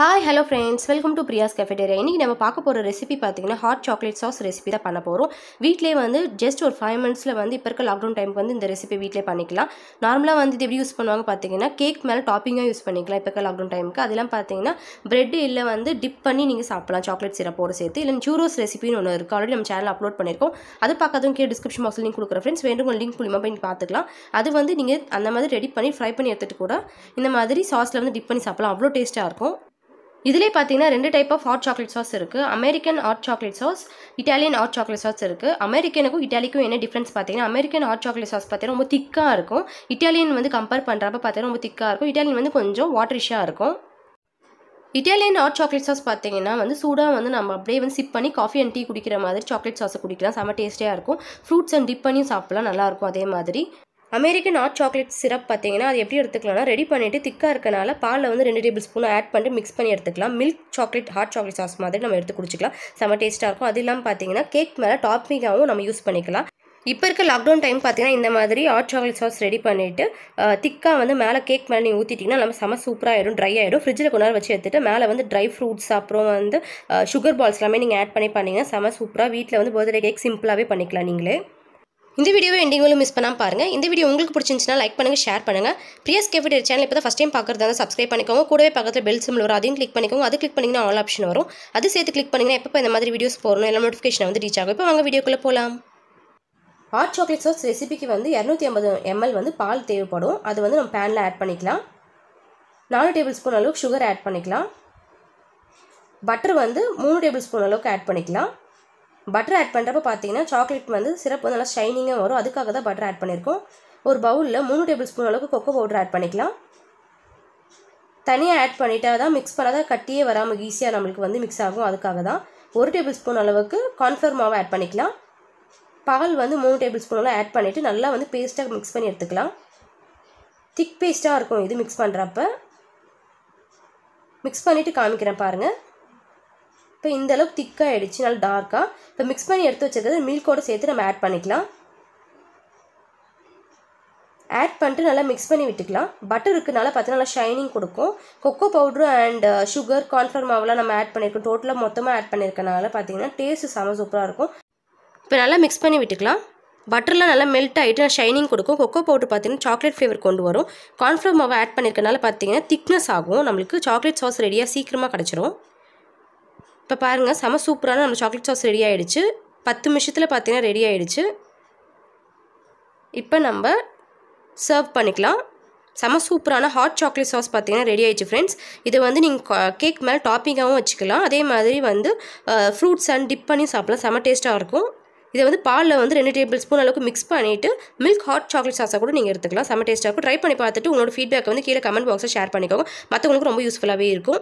hi hello friends welcome to Priya's cafeteria இன்றைக்கி நம்ம பார்க்க போகிற ரெசிபி பார்த்திங்கன்னா ஹாட் சாக்லேட் சாஸ் ரெசிபி தான் பண்ண போகிறோம் வீட்டிலே வந்து ஜஸ்ட் ஒரு ஃபைவ் மந்த்ஸில் வந்து இப்போ இருக்க லாக்டவுன் டைமுக்கு வந்து இந்த ரெசிபி வீட்டிலே பண்ணிக்கலாம் நார்மலாக வந்து இது எப்படி யூஸ் பண்ணுவாங்க பார்த்தீங்கன்னா கேக் மேலே டாப்பிங்காக யூஸ் பண்ணிக்கலாம் இப்போ இருக்க லாக்டவுன் டைமுக்கு அதெல்லாம் பார்த்தீங்கன்னா பிரெட் இல்லை வந்து டிப் பண்ணி நீங்கள் சாப்பிடலாம் சாக்லேட் சிரப்போடு சேர்த்து இல்லை ஜூரோஸ் ரெசிபின்னு ஒன்று இருக்குது ஆல்ரெடி நம்ம சேனல் அப்லோட் பண்ணியிருக்கோம் அது பார்க்கறதும் கே டிஸ்கிரிப்ஷன் பாக்ஸில் லிங்க் கொடுக்குற ஃப்ரெண்ட்ஸ் வேண்டும் லிங்க் மூலியமாக போய் பார்த்துக்கலாம் அது வந்து நீங்கள் அந்த மாதிரி ரெடி பண்ணி ஃப்ரை பண்ணி எடுத்துகிட்டு கூட இந்த மாதிரி சாஸில் வந்து டிப் பண்ணி சாப்பிடலாம் அவ்வளோ டேஸ்ட்டாக இருக்கும் இதிலே பார்த்தீங்கன்னா ரெண்டு type of hot chocolate sauce இருக்குது American hot chocolate sauce Italian hot chocolate sauce இருக்குது அமெரிக்கனுக்கும் இட்டாலிக்கும் என்ன டிஃப்ரென்ஸ் பார்த்தீங்கன்னா அமெரிக்கன் ஹாட் சாக்லேட் சாஸ் பார்த்தீங்கன்னா ரொம்ப திக்காக இருக்கும் இட்டாலியன் வந்து கம்பேர் பண்ணுறப்ப பார்த்தீங்கன்னா ரொம்ப திக்காக இருக்கும் இட்டாலியன் வந்து கொஞ்சம் வாட்டரிஷாக இருக்கும் இட்டாலியன் ஹாட் சாக்லேட் சாஸ் பார்த்தீங்கன்னா வந்து சூடாக வந்து நம்ம அப்படியே வந்து சிப் பண்ணி காஃபி அண்ட் டீ குடிக்கிற மாதிரி சாக்லேட் சாஸை குடிக்கலாம் செம்ம டேஸ்டியாக இருக்கும் ஃப்ரூட்ஸ் அண்ட் டிப் பண்ணியும் சாப்பிட்லாம் நல்லாயிருக்கும் அதே மாதிரி அமெரிக்கன் ஹாட் சாக்லேட் சிரப் பார்த்தீங்கன்னா அது எப்படி எடுத்துக்கலாம்னா ரெடி பண்ணிவிட்டு திக்காக இருக்கனால பாலில் வந்து ரெண்டு டேபிள் ஸ்பூன் ஆட் பண்ணிட்டு மிக்ஸ் பண்ணி எடுத்துக்கலாம் milk chocolate hot chocolate sauce மாதிரி நம்ம எடுத்து குடிச்சிக்கலாம் செம்ம டேஸ்ட்டாக இருக்கும் அது இல்லாமல் பார்த்தீங்கன்னா கேக் மேலே டாப்பிங்காகவும் நம்ம யூஸ் பண்ணிக்கலாம் இப்போ இருக்க லாக்டவுன் டைம் பார்த்தீங்கன்னா இந்த மாதிரி ஹாட் சாக்லேட் சாஸ் ரெடி பண்ணிவிட்டு திக்காக வந்து மேலே கேக் மேலே நீங்கள் ஊற்றிட்டிங்கன்னா நம்ம செம சூப்பராக ஆயிடும் ட்ரை ஆகிடும் ஃப்ரிட்ஜில் கொண்டாட வச்சு எடுத்துகிட்டு மேலே வந்து ட்ரை ஃப்ரூட்ஸ் அப்புறம் வந்து சுகர் பால்ஸ் எல்லாமே நீங்கள் ஆட் பண்ணி பண்ணிங்கன்னா செம சூப்பராக வீட்டில் வந்து பர்த்டே கேக் சிம்பிளாகவே பண்ணிக்கலாம் நீங்களே இந்த வீடியோவை எண்டிங்களும் மிஸ் பண்ணாமல் பாருங்கள் இந்த வீடியோ உங்களுக்கு பிடிச்சிருந்துச்சுன்னா லைக் பண்ணுங்கள் ஷேர் பண்ணுங்கள் பிரியஸ் கேஃபிட்டர் சேனல் இப்போ தான் ஃபஸ்ட் டைம் தான் சப்ஸ்கிரைப் பண்ணிக்கோங்க கூடவே பக்கத்தில் பெல் சிம்பிள் வரும் அதையும் கிளிக் பண்ணிக்கோங்க அது கிளிக் பண்ணிங்கன்னா ஆல் ஆப்ஷன் வரும் அது சேர்த்து கிளிக் பண்ணிங்கன்னா எப்போ இந்த மாதிரி வீடியோஸ் போகணும் எல்லாம் நோட்டிஃபிகேஷன் வந்து ரீச் ஆகும் இப்போ வாங்க வீடியோக்குள்ளே போகலாம் ஹாட் சாக்லேட் சாஸ் ரெசிபிக்கு வந்து இரநூத்தி ஐம்பது எம்எல் வந்து பால் தேவைப்படும் அது வந்து நம்ம பேனில் ஆட் பண்ணிக்கலாம் நாலு டேபிள் ஸ்பூன் அளவுக்கு சுகர் ஆட் பண்ணிக்கலாம் பட்டர் வந்து மூணு டேபிள் ஸ்பூன் அளவுக்கு ஆட் பண்ணிக்கலாம் பட்டர் ஆட் பண்ணுறப்ப பார்த்தீங்கன்னா சாக்லேட் வந்து சிறப்பு வந்து நல்லா ஷைனிங்காக வரும் அதுக்காக தான் பட்டர் ஆட் பண்ணியிருக்கோம் ஒரு பவுலில் மூணு டேபிள் ஸ்பூன் அளவுக்கு கொக்கோ பவுடர் ஆட் பண்ணிக்கலாம் தனியாக ஆட் பண்ணிவிட்டால் தான் மிக்ஸ் பண்ணால் தான் கட்டியே வராமல் ஈஸியாக நம்மளுக்கு வந்து மிக்ஸ் ஆகும் அதுக்காக தான் ஒரு டேபிள் ஸ்பூன் அளவுக்கு கான்ஃபர் மாவை ஆட் பண்ணிக்கலாம் பால் வந்து மூணு டேபிள் ஸ்பூன் எல்லாம் ஆட் பண்ணிவிட்டு நல்லா வந்து பேஸ்ட்டாக மிக்ஸ் பண்ணி எடுத்துக்கலாம் திக் பேஸ்ட்டாக இருக்கும் இது மிக்ஸ் பண்ணுறப்ப மிக்ஸ் பண்ணிவிட்டு காமிக்கிறேன் பாருங்கள் இப்போ இந்த திக்காக ஆகிடுச்சு நல்லா டார்க்காக இப்போ மிக்ஸ் பண்ணி எடுத்து வச்சுருக்கிறது மில்கோடு சேர்த்து நம்ம ஆட் பண்ணிக்கலாம் ஆட் பண்ணிட்டு நல்லா மிக்ஸ் பண்ணி விட்டுக்கலாம் பட்டர் இருக்கனால பார்த்தீங்கன்னா நல்லா ஷைனிங் கொடுக்கும் cocoa powder and sugar cornflour மாவுலாம் நம்ம ஆட் பண்ணியிருக்கோம் டோட்டலாக மொத்தமாக ஆட் பண்ணியிருக்கனால பார்த்தீங்கன்னா டேஸ்ட்டு செம சூப்பராக இருக்கும் இப்போ நல்லா மிக்ஸ் பண்ணி விட்டுக்கலாம் பட்டர்லாம் நல்லா மெல்ட் ஆகிட்டு ஷைனிங் கொடுக்கும் கொக்கோ பவுட்ரு பார்த்தீங்கன்னா சாக்லேட் ஃப்ளேவர் கொண்டு வரும் கார்ன்ஃப்ளவர் மாவை ஆட் பண்ணியிருக்கனால பார்த்தீங்கன்னா திக்னஸ் ஆகும் நம்மளுக்கு சாக்லேட் சாஸ் ரெடியாக சீக்கிரமாக கிடச்சிரும் இப்போ பாருங்கள் செம சூப்பரான நம்ம சாக்லேட் சாஸ் ரெடி ஆகிடுச்சு பத்து நிமிஷத்தில் பார்த்தீங்கன்னா ரெடி ஆகிடுச்சு இப்போ நம்ம சர்வ் பண்ணிக்கலாம் செம சூப்பரான ஹாட் சாக்லேட் சாஸ் பார்த்தீங்கன்னா ரெடி ஆயிடுச்சு ஃப்ரெண்ட்ஸ் இதை வந்து நீங்கள் கேக் மேலே டாப்பிங்காகவும் வச்சுக்கலாம் அதே மாதிரி வந்து ஃப்ரூட்ஸ் அண்ட் டிப் பண்ணி சாப்பிடலாம் செம டேஸ்ட்டாக இருக்கும் இதை வந்து பாலில் வந்து ரெண்டு டேபிள் ஸ்பூன் அளவுக்கு மிக்ஸ் பண்ணிவிட்டு மில்க் ஹாட் சாக்லேட் சாஸாக கூட நீங்கள் எடுத்துக்கலாம் செம டேஸ்ட்டாக இருக்கும் ட்ரை பண்ணி பார்த்துட்டு உங்களோட ஃபீட்பேக் வந்து கீழே கமெண்ட் பாக்ஸில் ஷேர் பண்ணிக்கோங்க மற்றவங்களுக்கு ரொம்ப யூஸ்ஃபுல்லாகவே இருக்கும்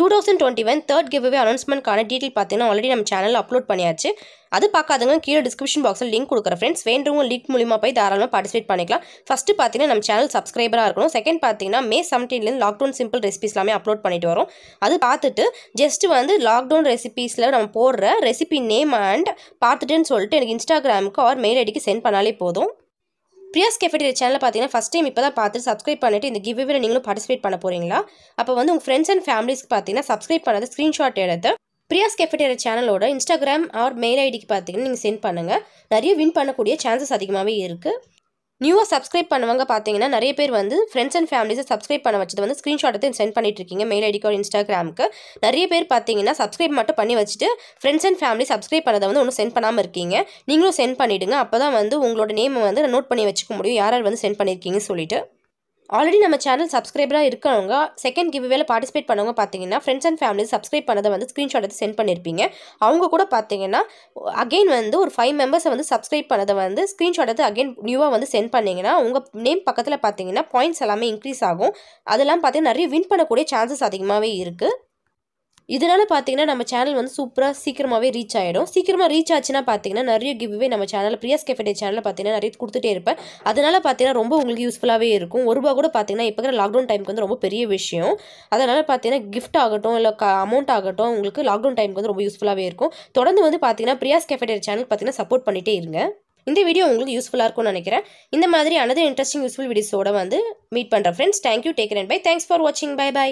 two thousand twenty one third giveaway அனௌன்ஸ்மெண்ட்கான டீட்டெயில் பார்த்தீங்கன்னா ஆல்ரெடி நம்ம சேனல் அப்லோட் பண்ணியாச்சு அது பார்க்காதவங்க கீழே டிஸ்கிரிப்ஷன் பாக்ஸில் லிங்க் கொடுக்குற ஃப்ரெண்ட்ஸ் வேண்டவங்க லிங்க் மூலிமா போய் தாராளமாக பார்ட்டிசிபேட் பண்ணிக்கலாம் ஃபஸ்ட்டு பார்த்தீங்கன்னா நம்ம சேனல் சப்ஸ்கிரைபராக இருக்கணும் செகண்ட் பார்த்தீங்கன்னா மே செவன்டீன்லேருந்து லாக்டவுன் சிம்பிள் ரெசிபிஸ் எல்லாமே அப்லோட் பண்ணிட்டு வரோம் அது பார்த்துட்டு ஜஸ்ட் வந்து லாக்டவுன் ரெசிபீஸில் நம்ம போடுற ரெசிபி நேம் அண்ட் பார்த்துட்டுன்னு சொல்லிட்டு எனக்கு இன்ஸ்டாகிராமுக்கு ஆர் மெயில் ஐடிக்கு சென்ட் பண்ணாலே போதும் பிரியாஸ் கேஃபேட்டரி சேனல் பார்த்தீங்கன்னா ஃபஸ்ட் டைம் இப்போ தான் பார்த்து சப்ஸ்கிரைப் பண்ணிட்டு இந்த கிவ்வில் நீங்களும் பார்ட்டிசிபேட் பண்ண போகிறீங்களா அப்போ வந்து உங்கள் ஃப்ரெண்ட்ஸ் அண்ட் ஃபேமிலிஸ்க்கு பார்த்தீங்கன்னா சப்ஸ்கிரைப் பண்ணது ஸ்க்ரீன்ஷாட் எடுத்து பிரியாஸ் கேஃபெட்டேரியா சேனலோட இன்ஸ்டாகிராம் ஆர் மெயில் ஐடிக்கு பார்த்தீங்கன்னா நீங்கள் சென்ட் பண்ணுங்கள் நிறைய வின் பண்ணக்கூடிய சான்சஸ் அதிகமாகவே இருக்குது நியூவாக சப்ஸ்கிரைப் பண்ணுவாங்க பார்த்தீங்கன்னா நிறைய பேர் வந்து ஃப்ரெண்ட்ஸ் அண்ட் ஃபேமிலிஸை சப்ஸ்கிரைப் பண்ண வச்சது வந்து ஸ்க்ரீன்ஷாட் எடுத்து சென்ட் பண்ணிட்டு இருக்கீங்க மெயில் ஐடிக்கோ இன்ஸ்டாகிராமுக்கு நிறைய பேர் பார்த்தீங்கன்னா சப்ஸ்கிரைப் மட்டும் பண்ணி வச்சுட்டு ஃப்ரெண்ட்ஸ் அண்ட் ஃபேமிலி சப்ஸ்கிரைப் பண்ணதை வந்து ஒன்றும் சென்ட் பண்ணாமல் இருக்கீங்க நீங்களும் சென்ட் பண்ணிவிடுங்க அப்போ தான் வந்து உங்களோட நேம் வந்து நோட் பண்ணி வச்சுக்க முடியும் யார் யார் வந்து சென்ட் பண்ணியிருக்கீங்கன்னு சொல்லிட்டு ஆல்ரெடி நம்ம சேனல் சப்ஸ்கிரைபராக இருக்கிறவங்க செகண்ட் வேலை பார்ட்டிசிபேட் பண்ணவங்க பார்த்தீங்கன்னா ஃப்ரெண்ட்ஸ் அண்ட் ஃபேமிலி சப்ஸ்கிரைப் பண்ணதை வந்து ஸ்க்ரீன்ஷாட் எடுத்து சென்ட் பண்ணியிருப்பீங்க அவங்க கூட பார்த்தீங்கன்னா அகெயின் வந்து ஒரு ஃபைவ் மெம்பர்ஸை வந்து சப்ஸ்கிரைப் பண்ணதை வந்து ஸ்க்ரீன்ஷாட் எடுத்து அகெயின் நியூவாக வந்து சென்ட் பண்ணிங்கன்னா உங்கள் நேம் பக்கத்தில் பார்த்தீங்கன்னா பாயிண்ட்ஸ் எல்லாமே இன்க்ரீஸ் ஆகும் அதெல்லாம் பார்த்தீங்கன்னா நிறைய வின் பண்ணக்கூடிய சான்சஸ் அதிகமாகவே இருக்குது இதனால் பார்த்தீங்கன்னா நம்ம சேனல் வந்து சூப்பராக சீக்கிரமாகவே ரீச் ஆகிடும் சீக்கிரமாக ரீச் ஆச்சுன்னா பார்த்தீங்கன்னா நிறைய கிவ்வே நம்ம சேனல் பிரியாஸ் கேஃபே சேனலில் பார்த்தீங்கன்னா நிறைய கொடுத்துட்டே இருப்பேன் அதனால் பார்த்தீங்கன்னா ரொம்ப உங்களுக்கு யூஸ்ஃபுல்லாகவே இருக்கும் ஒரு ரூபா கூட பார்த்தீங்கன்னா இப்போ இருக்கிற லாக்டவுன் டைமுக்கு வந்து ரொம்ப பெரிய விஷயம் அதனால் பார்த்தீங்கன்னா கிஃப்ட் ஆகட்டும் இல்லை அமௌண்ட் ஆகட்டும் உங்களுக்கு லாக்டவுன் டைமுக்கு வந்து ரொம்ப யூஸ்ஃபுல்லாகவே இருக்கும் தொடர்ந்து வந்து பார்த்தீங்கன்னா பிரியாஸ் கேஃபே சேனல் பார்த்தீங்கன்னா சப்போர்ட் பண்ணிகிட்டே இருங்க இந்த வீடியோ உங்களுக்கு யூஸ்ஃபுல்லாக இருக்கும்னு நினைக்கிறேன் இந்த மாதிரி அனதர் இன்ட்ரெஸ்டிங் யூஸ்ஃபுல் வீடியோஸோட வந்து மீட் பண்ணுறேன் friends thank you take and bye thanks for வாட்சிங் பை பை